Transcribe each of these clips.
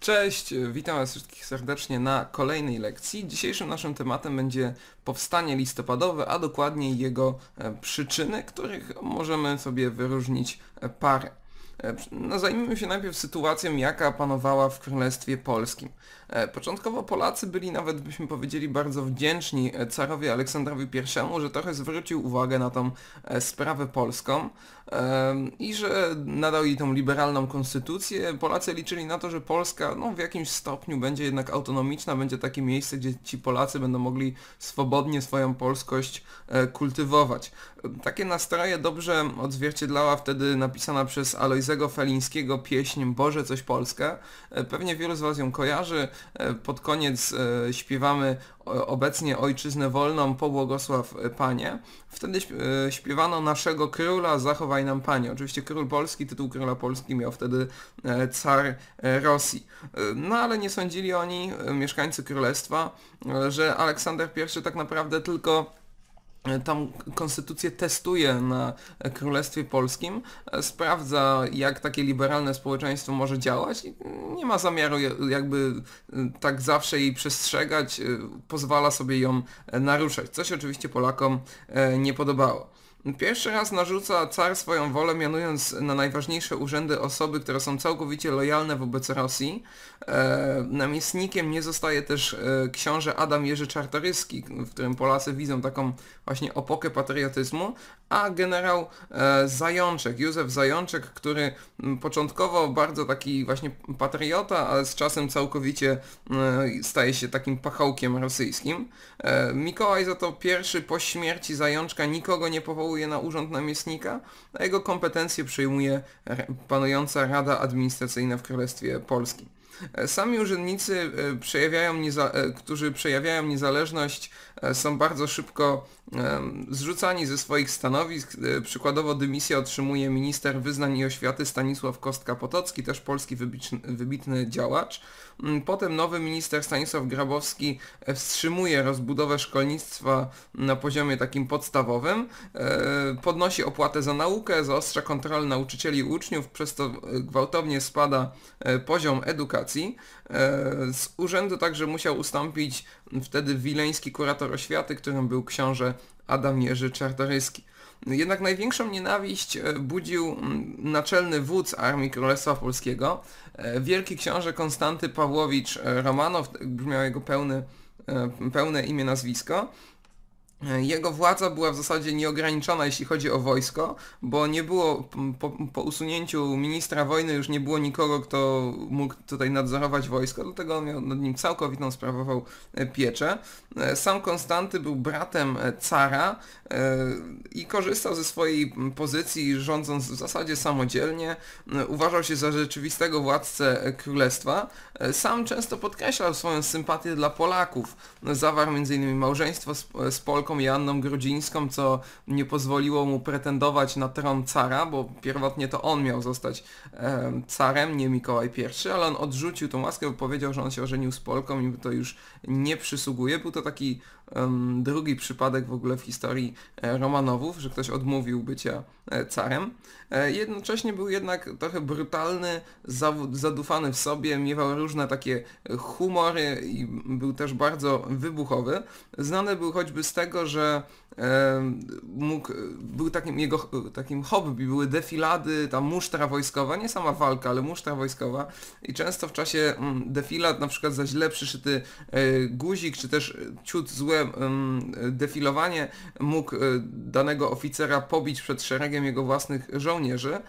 Cześć, witam Was wszystkich serdecznie na kolejnej lekcji. Dzisiejszym naszym tematem będzie powstanie listopadowe, a dokładniej jego e, przyczyny, których możemy sobie wyróżnić e, parę. E, no, zajmijmy się najpierw sytuacją, jaka panowała w Królestwie Polskim. Początkowo Polacy byli nawet, byśmy powiedzieli, bardzo wdzięczni carowi Aleksandrowi I, że trochę zwrócił uwagę na tą sprawę polską i że nadał jej tą liberalną konstytucję. Polacy liczyli na to, że Polska no, w jakimś stopniu będzie jednak autonomiczna, będzie takie miejsce, gdzie ci Polacy będą mogli swobodnie swoją polskość e, kultywować. Takie nastroje dobrze odzwierciedlała wtedy napisana przez Alojzego Felińskiego pieśń Boże coś Polska. E, pewnie wielu z Was ją kojarzy. E, pod koniec śpiewamy obecnie Ojczyznę Wolną, pobłogosław Panie. Wtedy śpiewano naszego króla, zachowanego dawaj nam panie. Oczywiście król polski, tytuł króla Polski miał wtedy e, car e, Rosji. E, no ale nie sądzili oni, mieszkańcy królestwa, że Aleksander I tak naprawdę tylko tam konstytucję testuje na Królestwie Polskim, sprawdza jak takie liberalne społeczeństwo może działać i nie ma zamiaru jakby tak zawsze jej przestrzegać, pozwala sobie ją naruszać, co się oczywiście Polakom nie podobało. Pierwszy raz narzuca car swoją wolę, mianując na najważniejsze urzędy osoby, które są całkowicie lojalne wobec Rosji, E, namiestnikiem nie zostaje też e, książę Adam Jerzy Czartoryski, w którym Polacy widzą taką właśnie opokę patriotyzmu, a generał e, Zajączek, Józef Zajączek, który początkowo bardzo taki właśnie patriota, ale z czasem całkowicie staje się takim pachołkiem rosyjskim. Mikołaj za to pierwszy po śmierci Zajączka nikogo nie powołuje na urząd namiestnika, a jego kompetencje przyjmuje panująca Rada Administracyjna w Królestwie Polskim. E, sami urzędnicy, e, przejawiają e, którzy przejawiają niezależność, są bardzo szybko zrzucani ze swoich stanowisk. Przykładowo dymisję otrzymuje minister wyznań i oświaty Stanisław Kostka-Potocki, też polski wybitny działacz. Mm, potem nowy minister Stanisław Grabowski e, wstrzymuje rozbudowę szkolnictwa na poziomie takim podstawowym, e, podnosi opłatę za naukę, zaostrza kontrolę nauczycieli i uczniów, przez to e, gwałtownie spada poziom edukacji. Z urzędu także musiał ustąpić wtedy wileński kurator oświaty, którym był książę Adam Jerzy Czartoryski. Jednak największą nienawiść e, budził naczelny wódz Armii Królestwa Polskiego, e, wielki książę Konstanty Pawłowicz e, Romanow, brzmiał jego pełny, pełne imię, nazwisko, jego władza była w zasadzie nieograniczona, jeśli chodzi o wojsko, bo nie było, po, po, usunięciu ministra wojny już nie było nikogo, kto mógł tutaj nadzorować wojsko, dlatego on miał nad nim całkowitą sprawował e, pieczę. E, sam Konstanty był bratem e, cara i korzystał ze swojej pozycji, rządząc w zasadzie samodzielnie. Uważał się za rzeczywistego władcę królestwa. Sam często podkreślał swoją sympatię dla Polaków. Zawarł m.in. małżeństwo z, z Polką, Wysoką Joanną Grudzińską, co nie pozwoliło mu pretendować na tron cara, bo pierwotnie to on miał zostać e, carem, nie Mikołaj I, ale on odrzucił tą łaskę, bo powiedział, że on się ożenił z Polką i to już nie przysługuje. Był to taki drugi przypadek w ogóle w historii e, Romanowów, że ktoś odmówił bycia e, carem. E, jednocześnie był jednak trochę brutalny, zadufany w sobie, miewał różne takie humory i był też bardzo wybuchowy. Znany był choćby z tego, że mógł, był takim, jego takim hobby, były defilady, tam musztra wojskowa, nie sama walka, ale musztra wojskowa i często w czasie mm, defilad, na przykład za źle przyszyty guzik, czy też ciut złe ogóle defilowanie mógł e, danego oficera pobić przed szeregiem jego własnych żołnierzy. E,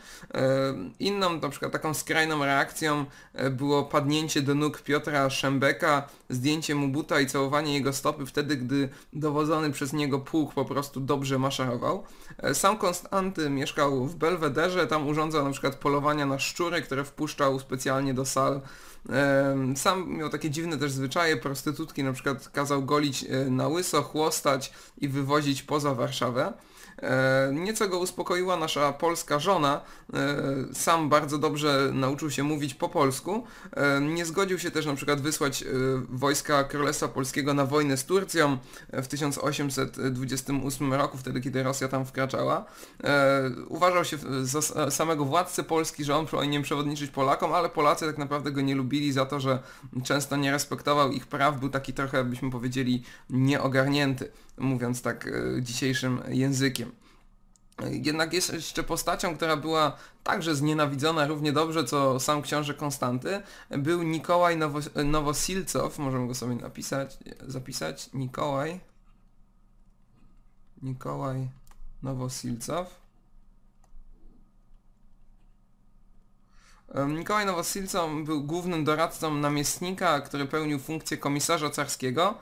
inną na przykład taką skrajną reakcją e, było padnięcie do nóg Piotra Szembeka, zdjęcie mu buta i całowanie jego stopy wtedy, gdy dowodzony przez niego pułk po prostu dobrze maszerował. Sam Konstanty mieszkał w Belwederze, tam urządzał na przykład polowania na szczury, które wpuszczał specjalnie do sal sam miał takie dziwne też zwyczaje, prostytutki na przykład kazał golić e, na łyso, chłostać i wywozić poza Warszawę. E, nieco go uspokoiła nasza polska żona. E, sam bardzo dobrze nauczył się mówić po polsku. E, nie zgodził się też na przykład wysłać wojska Królestwa Polskiego na wojnę z Turcją w 1828 roku, wtedy kiedy Rosja tam wkraczała. Uważał się za samego władcę Polski, że on powinien przewodniczyć Polakom, ale Polacy tak naprawdę go nie lubili za to, że często nie respektował ich praw, był taki trochę, byśmy powiedzieli, nieogarnięty mówiąc tak e, dzisiejszym językiem. Jednak jest jeszcze postacią, która była także znienawidzona równie dobrze co sam książę Konstanty, był Nikołaj Nowo- e, Nowosilcow, możemy go sobie napisać, zapisać, Nikołaj, Nikołaj Nowosilcow. Nikołaj Nowosilcow był głównym doradcą namiestnika, który pełnił funkcję komisarza carskiego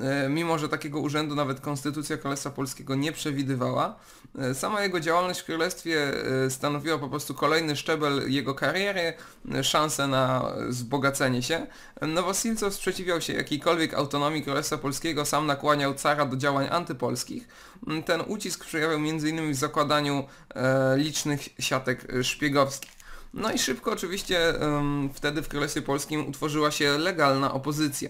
E, mimo że takiego urzędu nawet Konstytucja Królestwa Polskiego nie przewidywała. E, sama jego działalność w Królestwie e, stanowiła po prostu kolejny szczebel jego kariery, szansę na zbogacenie się. Nowosilcow sprzeciwiał się jakiejkolwiek autonomii Królestwa Polskiego, sam nakłaniał cara do działań antypolskich. Mm, ten ucisk przejawiał m.in. w zakładaniu licznych siatek szpiegowskich. No i szybko oczywiście wtedy w Królestwie Polskim utworzyła się legalna opozycja.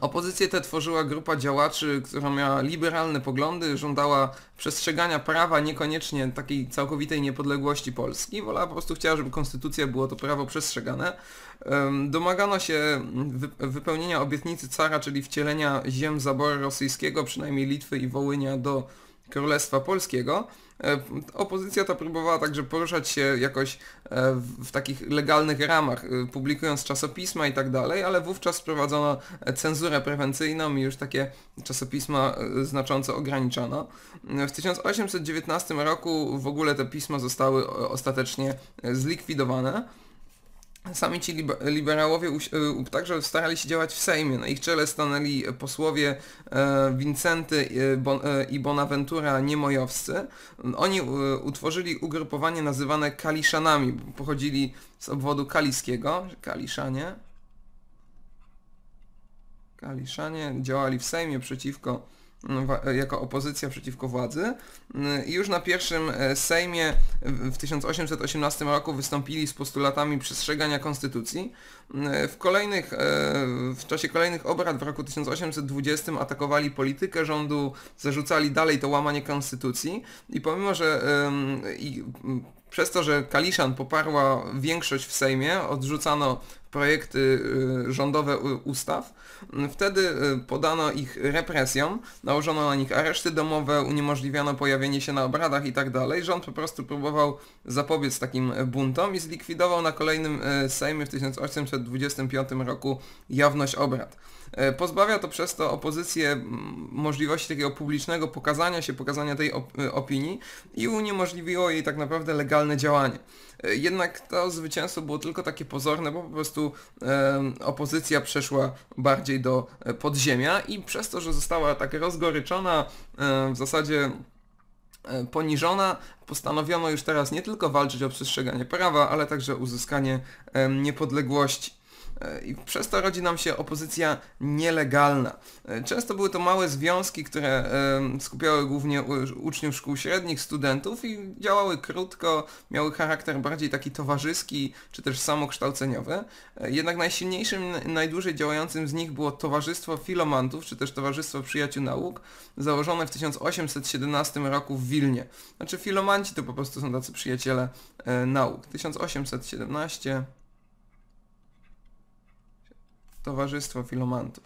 Opozycję tę tworzyła grupa działaczy, która miała liberalne poglądy, żądała przestrzegania prawa, niekoniecznie takiej całkowitej niepodległości Polski. Wola po prostu chciała, żeby konstytucja było to prawo przestrzegane. Domagano się wypełnienia obietnicy cara, czyli wcielenia ziem zaboru rosyjskiego, przynajmniej Litwy i Wołynia do Królestwa Polskiego. E, opozycja ta próbowała także poruszać się jakoś e, w takich legalnych ramach, e, publikując czasopisma i tak dalej, ale wówczas wprowadzono cenzurę prewencyjną i już takie czasopisma znacząco ograniczono. W 1819 roku w ogóle te pisma zostały ostatecznie zlikwidowane Sami ci liberałowie y, także starali się działać w Sejmie. Na ich czele stanęli e, posłowie e, Wincenty Vincenty e, i Bonaventura Niemojowscy. Oni utworzyli ugrupowanie nazywane Kaliszanami. Pochodzili z obwodu kaliskiego, Kaliszanie. Kaliszanie działali w Sejmie przeciwko no jako opozycja przeciwko władzy mm, i już na pierwszym e, Sejmie w 1818 roku wystąpili z postulatami przestrzegania konstytucji. Mm, e, w kolejnych, e, w czasie kolejnych obrad w roku 1820 atakowali politykę rządu, zarzucali dalej to łamanie konstytucji i pomimo, że i, przez to, że Kaliszan poparła większość w Sejmie, odrzucano projekty y, rządowe ustaw. Wtedy y, podano ich represjom, nałożono na nich areszty domowe, uniemożliwiano pojawienie się na obradach itd. Tak Rząd po prostu próbował zapobiec takim buntom i zlikwidował na kolejnym y, Sejmie w 1825 roku jawność obrad. Pozbawia to przez to opozycję możliwości takiego publicznego pokazania się, pokazania tej op opinii i uniemożliwiło jej tak naprawdę legalne działanie. E, jednak to zwycięstwo było tylko takie pozorne, bo po prostu opozycja przeszła bardziej do e, podziemia i przez to, że została tak rozgoryczona, e, w zasadzie poniżona, postanowiono już teraz nie tylko walczyć o przestrzeganie prawa, ale także uzyskanie niepodległości i przez to rodzi nam się opozycja nielegalna. Często były to małe związki, które skupiały głównie uczniów szkół średnich, studentów i działały krótko, miały charakter bardziej taki towarzyski czy też samokształceniowy. Jednak najsilniejszym, najdłużej działającym z nich było Towarzystwo Filomantów czy też Towarzystwo Przyjaciół Nauk, założone w 1817 roku w Wilnie. Znaczy filomanci to po prostu są tacy przyjaciele e, nauk. 1817 Towarzystwo Filomantów.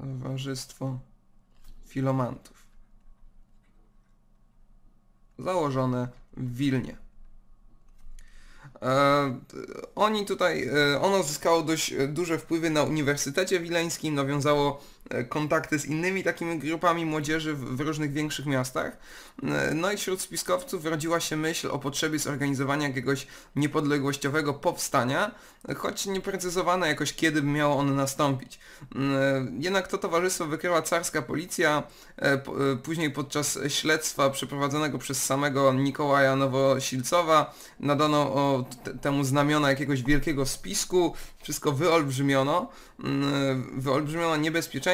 Towarzystwo Filomantów. Założone w Wilnie. E, oni tutaj, e, ono zyskało dość e, duże wpływy na Uniwersytecie Wileńskim, nawiązało E, kontakty z innymi takimi grupami młodzieży w różnych większych miastach. E, no i wśród spiskowców rodziła się myśl o potrzebie zorganizowania jakiegoś niepodległościowego powstania, choć nie precyzowano jakoś kiedy miało ono nastąpić. E, jednak to towarzystwo wykryła carska policja, później podczas śledztwa przeprowadzonego przez samego Nikołaja Nowosilcowa nadano temu znamiona jakiegoś wielkiego spisku, wszystko wyolbrzymiono, mm, wyolbrzymiono niebezpieczeństwo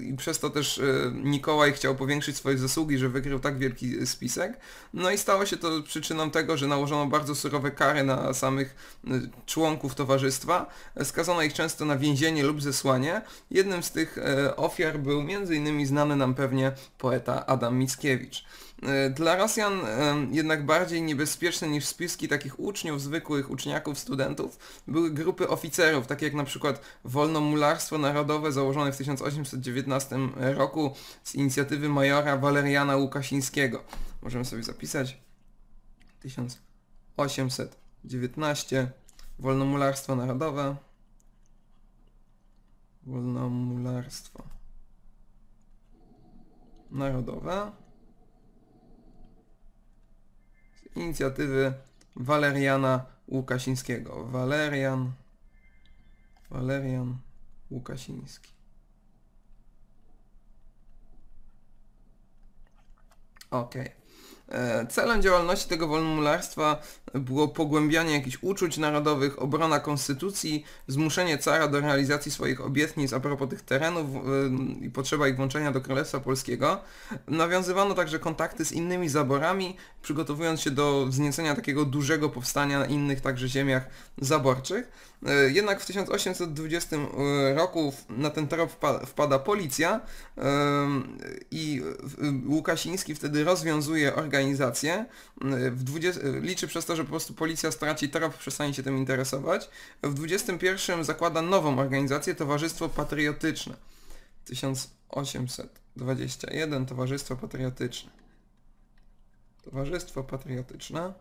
i przez to też e, Nikołaj chciał powiększyć swoje zasługi, że wygrał tak wielki spisek. No i stało się to przyczyną tego, że nałożono bardzo surowe kary na samych e, członków towarzystwa. Skazano ich często na więzienie lub zesłanie. Jednym z tych e, ofiar był m.in. znany nam pewnie poeta Adam Mickiewicz. E, dla Rosjan e, jednak bardziej niebezpieczne niż spiski takich uczniów, zwykłych uczniaków, studentów, były grupy oficerów, takie jak na przykład Wolnomularstwo Narodowe założone w 1819 roku z inicjatywy majora Waleriana Łukasińskiego. Możemy sobie zapisać 1819 Wolnomularstwo Narodowe. Wolnomularstwo Narodowe inicjatywy Waleriana Łukasińskiego. Walerian, Walerian Łukasiński. Okej. Okay. E, celem działalności tego wolnomularstwa było pogłębianie jakichś uczuć narodowych, obrona konstytucji, zmuszenie cara do realizacji swoich obietnic a propos tych terenów y, i potrzeba ich włączenia do Królestwa Polskiego. Nawiązywano także kontakty z innymi zaborami, przygotowując się do wzniecenia takiego dużego powstania na innych także ziemiach zaborczych. E, jednak w 1820 e, roku na ten trop wpada policja i Łukasiński wtedy rozwiązuje organizację organizację, mm, w 20, liczy przez to, że po prostu policja straci trop, przestanie się tym interesować. W 21 zakłada nową organizację, Towarzystwo Patriotyczne. 1821 Towarzystwo Patriotyczne. Towarzystwo Patriotyczne.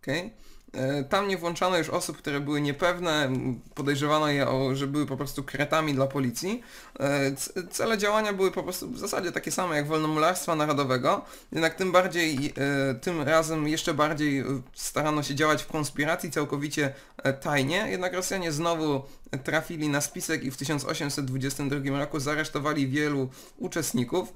Okej. Okay. E, tam nie włączano już osób, które były niepewne, podejrzewano je, o, że były po prostu kretami dla policji. E, cele działania były po prostu w zasadzie takie same jak wolnomularstwa narodowego, jednak tym bardziej, e, tym razem jeszcze bardziej starano się działać w konspiracji całkowicie tajnie, jednak Rosjanie znowu trafili na spisek i w 1822 roku zaresztowali wielu uczestników.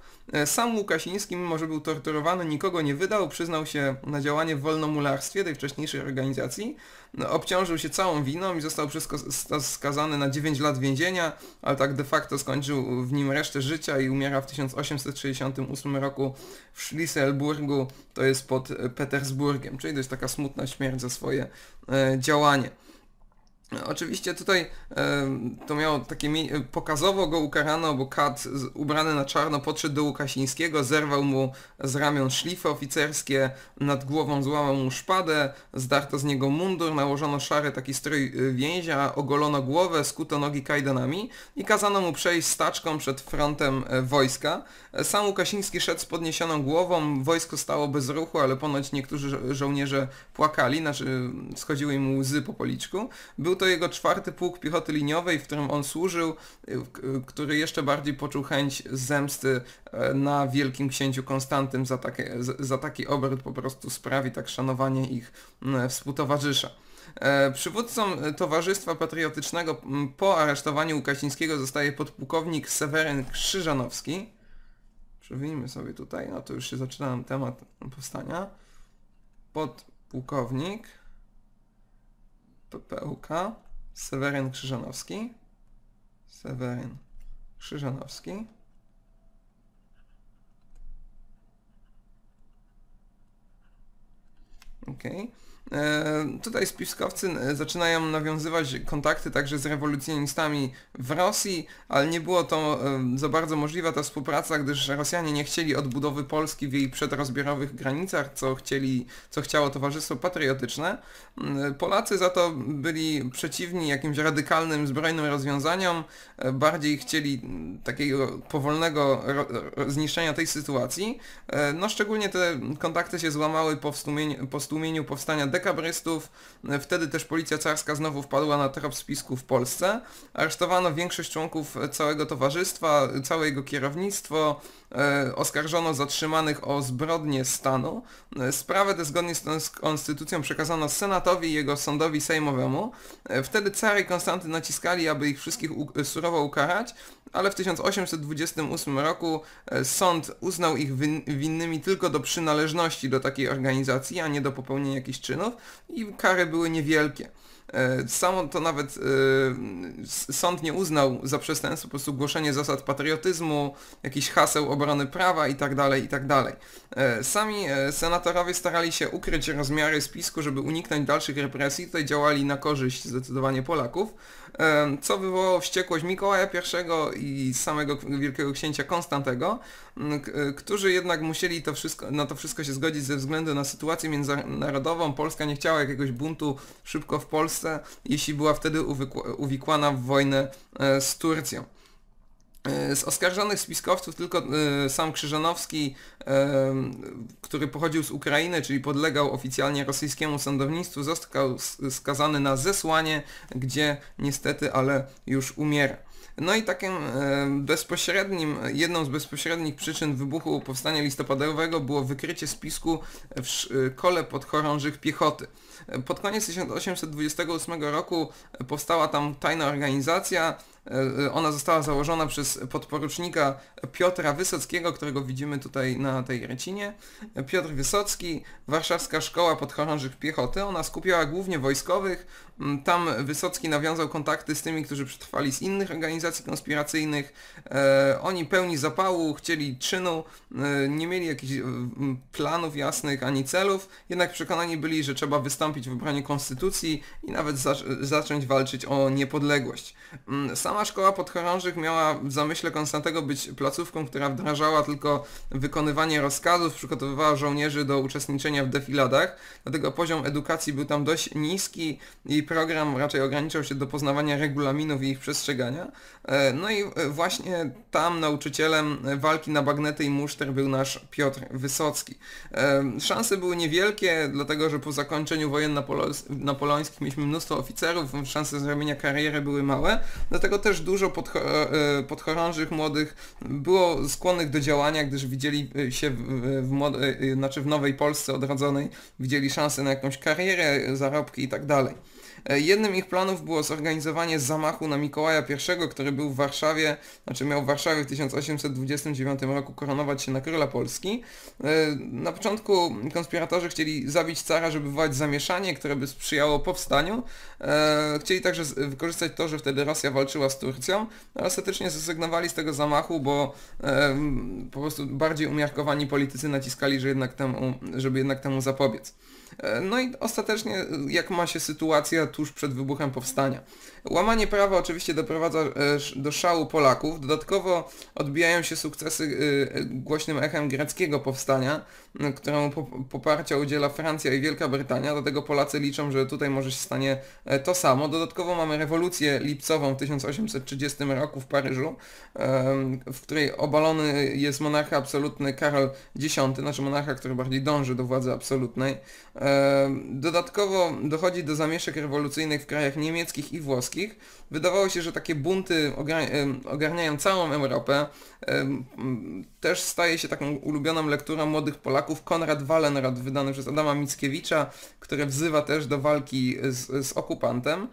Sam Łukasiński, mimo że był torturowany, nikogo nie wydał, przyznał się na działanie w wolnomularstwie tej wcześniejszej organizacji organizacji, no, obciążył się całą winą i został skazany na 9 lat więzienia, ale tak de facto skończył w nim resztę życia i umiera w 1868 roku w Schlisselburgu, to jest pod e, Petersburgiem, czyli dość taka smutna śmierć za swoje e, działanie. Oczywiście tutaj to miało takie, pokazowo go ukarano, bo Kat ubrany na czarno podszedł do Łukasińskiego, zerwał mu z ramion szlify oficerskie, nad głową złamał mu szpadę, zdarto z niego mundur, nałożono szary taki strój y, więzia, ogolono głowę, skuto nogi kajdanami i kazano mu przejść staczką przed frontem e, wojska. E, sam Łukasiński szedł z podniesioną głową, wojsko stało bez ruchu, ale ponoć niektórzy żołnierze płakali, znaczy schodziły im łzy po policzku. Był to jego czwarty pułk piechoty liniowej, w którym on służył, y, y, który jeszcze bardziej poczuł chęć zemsty e, na Wielkim Księciu Konstantym za, takie, za taki obrót po prostu sprawi tak szanowanie ich współtowarzysza. E, przywódcą e, Towarzystwa Patriotycznego po aresztowaniu Łukasińskiego zostaje podpułkownik Seweryn Krzyżanowski. Przewinijmy sobie tutaj, no to już się zaczyna temat powstania. Podpułkownik PPUK, Seweryn Krzyżanowski, Seweryn Krzyżanowski, Okay. E, tutaj spiskowcy e, zaczynają nawiązywać kontakty także z rewolucjonistami w Rosji, ale nie było to e, za bardzo możliwa ta współpraca, gdyż Rosjanie nie chcieli odbudowy Polski w jej przedrozbiorowych granicach, co, chcieli, co chciało Towarzystwo Patriotyczne. Polacy za to byli przeciwni jakimś radykalnym, zbrojnym rozwiązaniom, bardziej chcieli mm, takiego powolnego zniszczenia tej sytuacji. No szczególnie te kontakty się złamały po, stłumieniu, po stłumieniu stłumieniu powstania dekabrystów. Wtedy też policja carska znowu wpadła na trop spisku w Polsce. Aresztowano większość członków całego towarzystwa, całe jego kierownictwo. E, oskarżono zatrzymanych o zbrodnie stanu. E, sprawę tę zgodnie z konstytucją przekazano Senatowi i jego sądowi sejmowemu. E, wtedy car i Konstanty naciskali, aby ich wszystkich surowo ukarać, ale w 1828 roku sąd uznał ich winnymi tylko do przynależności do takiej organizacji, a nie do popełnienie jakichś czynów i kary były niewielkie. E, samo to nawet y, sąd nie uznał za przestępstwo, po prostu głoszenie zasad patriotyzmu, jakiś haseł obrony prawa itd. Tak itd. Tak e, sami senatorowie starali się ukryć rozmiary spisku, żeby uniknąć dalszych represji. Tutaj działali na korzyść zdecydowanie Polaków co wywołało wściekłość Mikołaja I i samego Wielkiego Księcia Konstantego, mm, którzy jednak musieli to wszystko, na to wszystko się zgodzić ze względu na sytuację międzynarodową. Polska nie chciała jakiegoś buntu szybko w Polsce, jeśli była wtedy uwikłana w wojnę e, z Turcją. E, z oskarżonych spiskowców tylko e, sam Krzyżanowski, e, który pochodził z Ukrainy, czyli podlegał oficjalnie rosyjskiemu sądownictwu, został skazany na zesłanie, gdzie niestety, ale już umiera. No i takim bezpośrednim, jedną z bezpośrednich przyczyn wybuchu powstania listopadowego było wykrycie spisku w kole podchorążych piechoty. Pod koniec 1828 roku powstała tam tajna organizacja, E, e, ona została założona przez podporucznika Piotra Wysockiego, którego widzimy tutaj na tej recinie. Piotr Wysocki, Warszawska Szkoła Podchorążych Piechoty. Ona skupiała głównie wojskowych. Mm, tam Wysocki nawiązał kontakty z tymi, którzy przetrwali z innych organizacji konspiracyjnych. E, oni pełni zapału, chcieli czynu, nie mieli jakichś planów jasnych ani celów, jednak przekonani byli, że trzeba wystąpić w obronie konstytucji i nawet zacząć walczyć o niepodległość. Mm, sam Sama szkoła podchorążych miała w zamyśle Konstantego być placówką, która wdrażała tylko wykonywanie rozkazów, przygotowywała żołnierzy do uczestniczenia w defiladach, dlatego poziom edukacji był tam dość niski i program raczej ograniczał się do poznawania regulaminów i ich przestrzegania. E, no i właśnie tam nauczycielem walki na bagnety i muszter był nasz Piotr Wysocki. E, szanse były niewielkie, dlatego że po zakończeniu wojen napoleońskich mieliśmy mnóstwo oficerów, szanse zrobienia kariery były małe, dlatego też dużo podcho e, e, podchorążych młodych było skłonnych do działania, gdyż widzieli e, się w, w, znaczy w nowej Polsce odrodzonej, widzieli szansę na jakąś karierę, zarobki i tak dalej. E, jednym ich planów było zorganizowanie zamachu na Mikołaja I, który był w Warszawie, znaczy miał w Warszawie w 1829 roku koronować się na króla Polski. E, na początku konspiratorzy chcieli zabić cara, żeby wywołać zamieszanie, które by sprzyjało powstaniu. E, chcieli także wykorzystać to, że wtedy Rosja walczyła z Turcją, no ale ostatecznie zrezygnowali z tego zamachu, bo po prostu bardziej umiarkowani politycy naciskali, że jednak temu, żeby jednak temu zapobiec. No i ostatecznie jak ma się sytuacja tuż przed wybuchem powstania. Łamanie prawa oczywiście doprowadza e, do szału Polaków, dodatkowo odbijają się sukcesy e, głośnym echem greckiego powstania, któremu poparcia udziela Francja i Wielka Brytania, dlatego Polacy liczą, że tutaj może się stanie e, to samo. Dodatkowo mamy rewolucję lipcową w 1830 roku w Paryżu, w której obalony jest monarcha absolutny Karol X, znaczy monarcha, który bardziej dąży do władzy absolutnej. Dodatkowo dochodzi do zamieszek rewolucji rewolucyjnych w krajach niemieckich i włoskich. Wydawało się, że takie bunty ogarniają całą Europę. Też staje się taką ulubioną lekturą młodych Polaków Konrad Wallenrod, wydany przez Adama Mickiewicza, który wzywa też do walki z, z okupantem.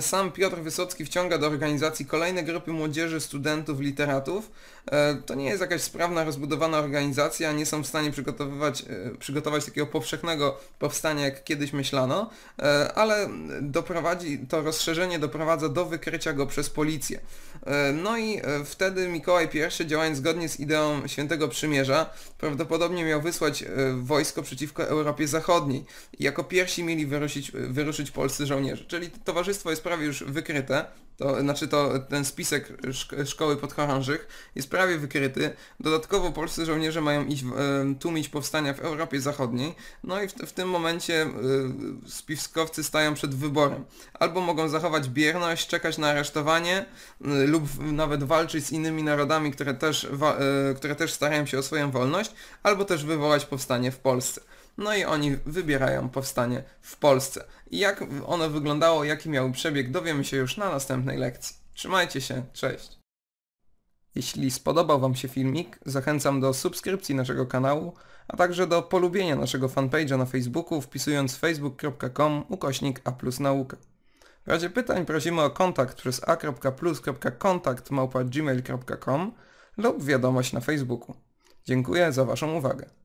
Sam Piotr Wysocki wciąga do organizacji kolejne grupy młodzieży, studentów, literatów, E, to nie jest jakaś sprawna, rozbudowana organizacja, nie są w stanie przygotowywać, e, przygotować takiego powszechnego powstania, jak kiedyś myślano, e, ale doprowadzi, to rozszerzenie doprowadza do wykrycia go przez policję. E, no i e, wtedy Mikołaj I, działając zgodnie z ideą Świętego Przymierza, prawdopodobnie miał wysłać e, wojsko przeciwko Europie Zachodniej. Jako pierwsi mieli wyruszyć, wyruszyć polscy żołnierze. Czyli towarzystwo jest prawie już wykryte, to znaczy to ten spisek szkoły podchorążych jest prawie wykryty. Dodatkowo polscy żołnierze mają iść tłumić powstania w Europie Zachodniej. No i w, w tym momencie e, spiskowcy stają przed wyborem. Albo mogą zachować bierność, czekać na aresztowanie lub nawet walczyć z innymi narodami, które też, e, które też starają się o swoją wolność, albo też wywołać powstanie w Polsce. No i oni wybierają powstanie w Polsce. I jak ono wyglądało, jaki miał przebieg, dowiemy się już na następnej lekcji. Trzymajcie się, cześć! Jeśli spodobał Wam się filmik, zachęcam do subskrypcji naszego kanału, a także do polubienia naszego fanpage'a na Facebooku wpisując facebook.com ukośnik a plus nauka. W razie pytań prosimy o kontakt przez a.plus.kontakt.gmail.com lub wiadomość na Facebooku. Dziękuję za Waszą uwagę.